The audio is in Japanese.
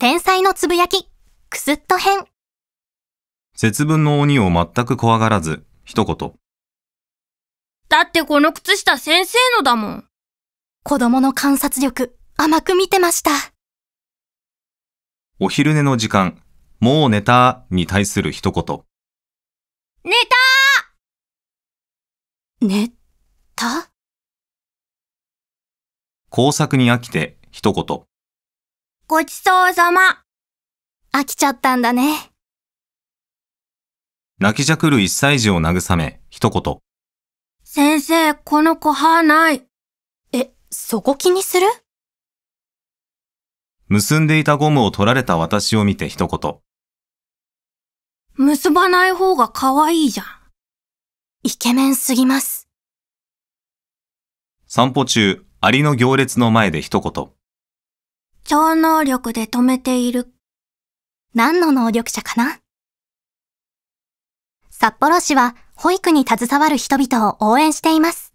天才のつぶやき、くすっと編。節分の鬼を全く怖がらず、一言。だってこの靴下先生のだもん。子供の観察力、甘く見てました。お昼寝の時間、もう寝たに対する一言。寝た寝た工作に飽きて一言。ごちそうさま。飽きちゃったんだね。泣きじゃくる1歳児を慰め、一言。先生、この子歯ない。え、そこ気にする結んでいたゴムを取られた私を見て一言。結ばない方が可愛いじゃん。イケメンすぎます。散歩中、アリの行列の前で一言。超能力で止めている。何の能力者かな札幌市は保育に携わる人々を応援しています。